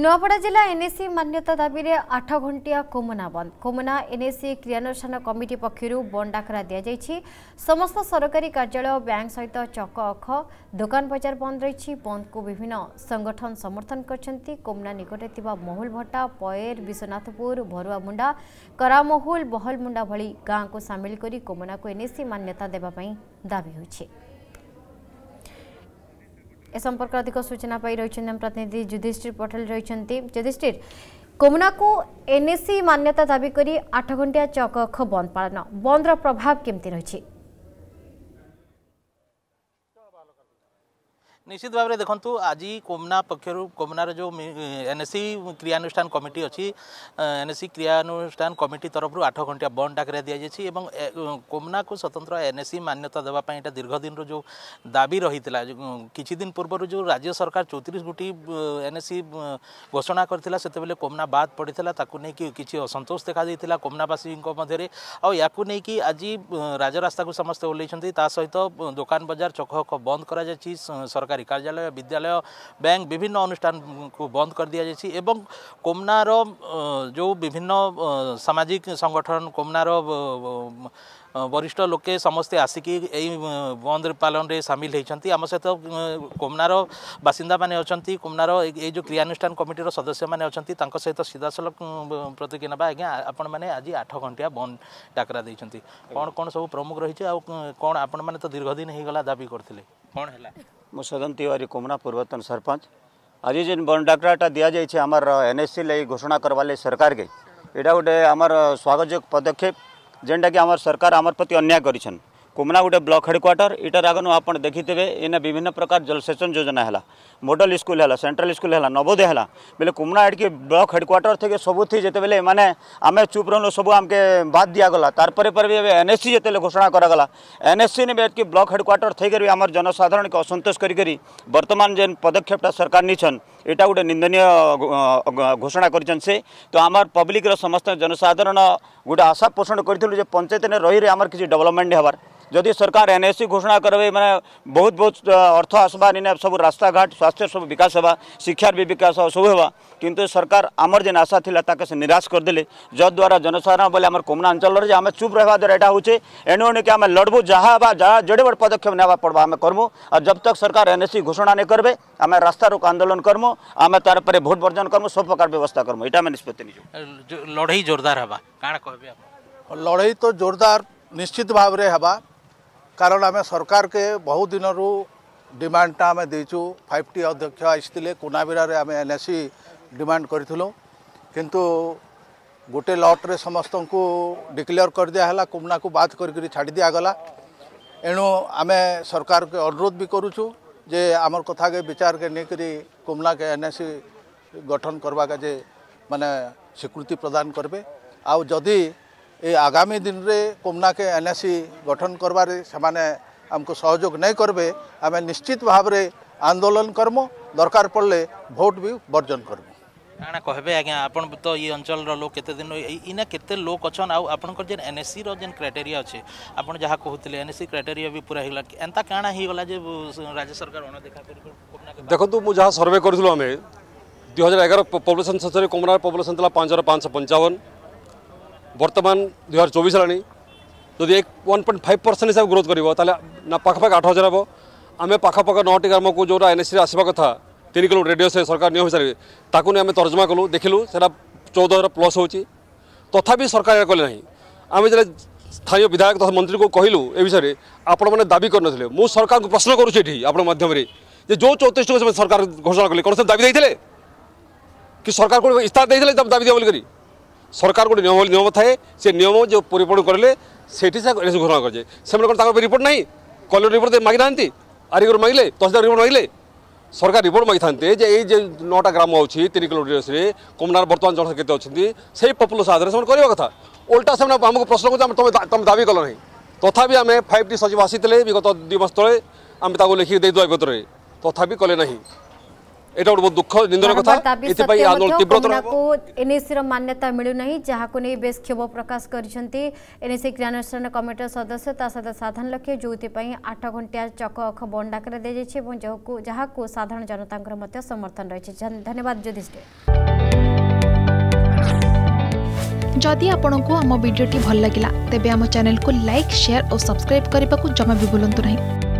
ନୂଆପଡ଼ା ଜିଲ୍ଲା ଏନ୍ଏସି ମାନ୍ୟତା ଦାବିରେ ଆଠ ଘଣ୍ଟିଆ କୋମନା ବନ୍ଦ କୋମନା ଏନ୍ଏସି କ୍ରିୟାନୁଷ୍ଠାନ କମିଟି ପକ୍ଷରୁ ବନ୍ଦ ଡାକରା ଦିଆଯାଇଛି ସମସ୍ତ ସରକାରୀ କାର୍ଯ୍ୟାଳୟ ବ୍ୟାଙ୍କ ସହିତ ଚକ ଅଖ ଦୋକାନ ବଜାର ବନ୍ଦ ରହିଛି ବନ୍ଦକୁ ବିଭିନ୍ନ ସଂଗଠନ ସମର୍ଥନ କରିଛନ୍ତି କୋମନା ନିକଟରେ ଥିବା ମହୁଲ ଭଟ୍ଟା ପୟେର ବିଶ୍ୱନାଥପୁର ଭରୁଆମୁଣ୍ଡା କରାମହୁଲ ବହଲମୁଣ୍ଡା ଭଳି ଗାଁକୁ ସାମିଲ କରି କୋମନାକୁ ଏନ୍ଏସି ମାନ୍ୟତା ଦେବା ପାଇଁ ଦାବି ହୋଇଛି এ সম্পর্কে অধিক সূচনা পাই রয়েছেন আমার প্রতিনিধি যুধিষ্ঠির পটেল রয়েছেন যুধিষ্ঠির কোমনাকু এনএসি মান্যতা দাবি করে আট ঘণ্টিয়া চক বন্ধ পালন বন্ধর প্রভাব কেমতি রয়েছে ନିଶ୍ଚିତ ଭାବରେ ଦେଖନ୍ତୁ ଆଜି କୋମନା ପକ୍ଷରୁ କୋମନାର ଯେଉଁ ଏନ୍ଏସି କ୍ରିୟାନୁଷ୍ଠାନ କମିଟି ଅଛି ଏନ୍ଏସି କ୍ରିୟାନୁଷ୍ଠାନ କମିଟି ତରଫରୁ ଆଠ ଘଣ୍ଟିଆ ବନ୍ଦ ଡାକରା ଦିଆଯାଇଛି ଏବଂ କୋମନାକୁ ସ୍ୱତନ୍ତ୍ର ଏନ୍ଏସି ମାନ୍ୟତା ଦେବା ପାଇଁ ଏଇଟା ଦୀର୍ଘ ଦିନରୁ ଯେଉଁ ଦାବି ରହିଥିଲା କିଛି ଦିନ ପୂର୍ବରୁ ଯେଉଁ ରାଜ୍ୟ ସରକାର ଚଉତିରିଶ ଗୋଟି ଏନ୍ଏସି ଘୋଷଣା କରିଥିଲା ସେତେବେଳେ କୋମନା ବାଦ ପଡ଼ିଥିଲା ତାକୁ ନେଇକି କିଛି ଅସନ୍ତୋଷ ଦେଖାଦେଇଥିଲା କୋମନାବାସୀଙ୍କ ମଧ୍ୟରେ ଆଉ ୟାକୁ ନେଇକି ଆଜି ରାଜରାସ୍ତାକୁ ସମସ୍ତେ ଓହ୍ଲେଇଛନ୍ତି ତା ସହିତ ଦୋକାନ ବଜାର ଚକହକ ବନ୍ଦ କରାଯାଇଛି ସରକାର ସରକାରୀ କାର୍ଯ୍ୟାଳୟ ବିଦ୍ୟାଳୟ ବ୍ୟାଙ୍କ ବିଭିନ୍ନ ଅନୁଷ୍ଠାନକୁ ବନ୍ଦ କରିଦିଆଯାଇଛି ଏବଂ କୋମ୍ନାର ଯେଉଁ ବିଭିନ୍ନ ସାମାଜିକ ସଂଗଠନ କୋମ୍ନାର ବରିଷ୍ଠ ଲୋକେ ସମସ୍ତେ ଆସିକି ଏଇ ବନ୍ଦ ପାଳନରେ ସାମିଲ ହୋଇଛନ୍ତି ଆମ ସହିତ କୋମନାର ବାସିନ୍ଦାମାନେ ଅଛନ୍ତି କୋମନାର ଏଇ ଯେଉଁ କ୍ରିୟାନୁଷ୍ଠାନ କମିଟିର ସଦସ୍ୟମାନେ ଅଛନ୍ତି ତାଙ୍କ ସହିତ ସିଧାସଳଖ ପ୍ରତିଜ୍ଞ ନେବା ଆଜ୍ଞା ଆପଣମାନେ ଆଜି ଆଠ ଘଣ୍ଟିଆ ବନ୍ଦ ଡାକରା ଦେଇଛନ୍ତି କ'ଣ କ'ଣ ସବୁ ପ୍ରମୁଖ ରହିଛି ଆଉ କ'ଣ ଆପଣମାନେ ତ ଦୀର୍ଘ ଦିନ ହୋଇଗଲା ଦାବି କରିଥିଲେ କ'ଣ ହେଲା ମୁଁ ସଦନ ତିୱାରୀ କୋମନା ପୂର୍ବତନ ସରପଞ୍ଚ ଆଜି ଯେନ୍ ବନ୍ଦ ଡାକରାଟା ଦିଆଯାଇଛି ଆମର ଏନ୍ଏସ୍ସି ଲାଗି ଘୋଷଣା କରବାର୍ ଲାଗି ସରକାର କେ ଏଇଟା ଗୋଟେ ଆମର ସ୍ୱାଗତଯୋଗ ପଦକ୍ଷେପ जेनटा कि आम सरकार आम प्रति अन्याय कर कुमला गोटे ब्लक हेडक्वाटर इटार आगन आप देखते हैं इन विभिन्न प्रकार जलसेचन योजना है मडल स्कूल है सेन्ट्राल स्कूल है नवोदय है बोले कुमला आड़ ब्लक हेडक्वाटर थे सबूत जिते बेले मैंने आम चुप रू सब आमके बाद दिगला तार पर भी एन एस सी जिते घोषणा करा एन एस सी ने भी अटकी ब्लक हेडक्वाटर थे भी आम जनसाधारण के असंतोष करतमान जेन पदक्षेपटा सरकार नहीं यहाँ गोटे निंदन घोषणा कर तो आम पब्लिक समस्त जनसाधारण गोटे आशा पोषण कर पंचायत ने रही आम किसी डेवलपमेंट हबार जदि सरकार एन सी घोषणा करबे मैंने बहुत बहुत अर्थ आसवा इन सब रास्ताघाट स्वास्थ्य सब विकास हवा शिक्षार भी विकास हाँ सब हवा किंतु सरकार आमर जेन आशा थी ताके से निराश करदे जद्वारा जनसाधारण बोले आम अंचल आम चुप रहा द्वारा यहाँ हूँ एणु एणु कि आम लड़बू जहाँ जहाँ जड़े बड़े पदक्षेप ना पड़वा आम करमु और जब तक सरकार एनएससी घोषणा नहीं करेंगे आम रास्ता रोक आंदोलन करमु आम तार पर भोट बर्जन करमु सब प्रकार व्यवस्था करमु यहाँ आम निष्पत्ति लड़े जोरदार हाँ कह लड़े तो जोरदार निश्चित भाव में हाँ कारण आम सरकार के बहुत दिन रु डिमाडा आम देचु फाइव टी अध्यक्ष आसते कुनाबीरारे आम एन एस डिमाड करूँ किंतु गोटे लट्रे समस्त को डिक्लेयर कर दिगला कुमना को बात कर छाड़ दिगला एणु आम सरकार के अनुरोध भी करुचु जे आम कथा के विचार के नहीं करी के एन एस सी गठन करवाके मानने स्वीकृति प्रदान करें आदि ଏ ଆଗାମୀ ଦିନରେ କୋମ୍ନାକେ ଏନ୍ଏସି ଗଠନ କରବାରେ ସେମାନେ ଆମକୁ ସହଯୋଗ ନାଇଁ କରବେ ଆମେ ନିଶ୍ଚିତ ଭାବରେ ଆନ୍ଦୋଳନ କରମୁ ଦରକାର ପଡ଼ିଲେ ଭୋଟ ବି ବର୍ଜନ କରମୁ କାଣା କହିବେ ଆଜ୍ଞା ଆପଣ ତ ଏଇ ଅଞ୍ଚଳର ଲୋକ କେତେ ଦିନ ଇନା କେତେ ଲୋକ ଅଛନ୍ ଆଉ ଆପଣଙ୍କର ଯେନ୍ ଏନ୍ଏସିର ଯେନ୍ କ୍ରାଇଟେରିଆ ଅଛି ଆପଣ ଯାହା କହୁଥିଲେ ଏନ୍ଏସି କ୍ରାଇଟେରିଆ ବି ପୁରା ହେଇଗଲା ଏନ୍ତା କାଣା ହେଇଗଲା ଯେ ରାଜ୍ୟ ସରକାର ଅଣଦେଖା କରି ଦେଖନ୍ତୁ ମୁଁ ଯାହା ସର୍ଭେ କରିଥିଲୁ ଆମେ ଦୁଇ ହଜାର ଏଗାର ପପୁଲେସନ୍ ସେନ୍ସରେ କୋମନାର ପପୁଲେସନ୍ ଥିଲା ପାଞ୍ଚ ହଜାର ପାଞ୍ଚଶହ ପଞ୍ଚାବନ বর্তমান দুই হাজার চবিশ হলানি যদি এক ওয়ান পয়েন্ট ফাইভ পরসেন্ট হিসাবে গ্রোথ করব তাহলে না পাখাপাখি আট হাজার হব আমি পাখাপাখি নটি গ্রামকে যেটা এনএসসি আসবা কথা তিন কিলো রেডিওস সরকার নিয়ম হিসাবে তাকে নিয়ে আমি তর্জমা কলু দেখিলু সেটা চৌদ হাজার প্লস হচ্ছে তথাপি সরকার এটা কলে না আমি যেটা স্থানীয় বিধায়ক তথা মন্ত্রীকে কহিলু এ বিষয়ে আপনার মানে দাবি করে মু সরকার প্রশ্ন করছি এটি আপনার মাধ্যমে যে যে চৌত্রিশ সরকার ঘোষণা কলে কোণ সে দাবি দিয়ে কি সরকার কোণ ইস্তাহার দিয়ে দাবি দিয়ে বলি সরকার গোটে নিয়ম নিয়ম থাকে সে নিয়ম যে পরিপূরণ করলে সেটি সে ঘোষণা করছে সেমানে কোন তাঁর রিপোর্ট নাই কলেজ রিপোর্ট মাগি না আরিগর মাগিলে তহসিলদার রিপোর্ট মাগিলে সরকার রিপোর্ট মাগি থাকে যে এই যে নটা গ্রাম অছি তিন কিলো রেডিয়সে কমনার বর্তমান জনসংখ্যা কেতে অনেক সেই পপুলেশন আধারে সে করা কথা ওল্টা সে আমাকে প্রশ্ন করছে তুমি তুমি দাবি কল না তথাপি আমি ফাইভ টি সচিব আসিলে বিগত দুই মাস তলে আমি তাকে লিখি দিয়ে দেওয়া তথাপি কলে না एटा बहुत दुख निंदन कथा इति पई आंदोलन तीव्रतर को एनएससी रो मान्यता मिलु नै जहा को नै बेस खेबो प्रकाश करिसेंती एनएससी क्रियान्वयन कमिटी सदस्य ता सद साधारण लक्ष्य ज्योति पई 8 घंटिया चक अख बंडा कर दे जे छै बों जहा को जहा को साधारण जनतांकर मते समर्थन रहै छै धन्यवाद ज्योतिष्टे जदि आपण को हम वीडियो टी भल लागिला तबे हम चैनल को लाइक शेयर और सब्सक्राइब करबा को जमा भी भूलंतु नै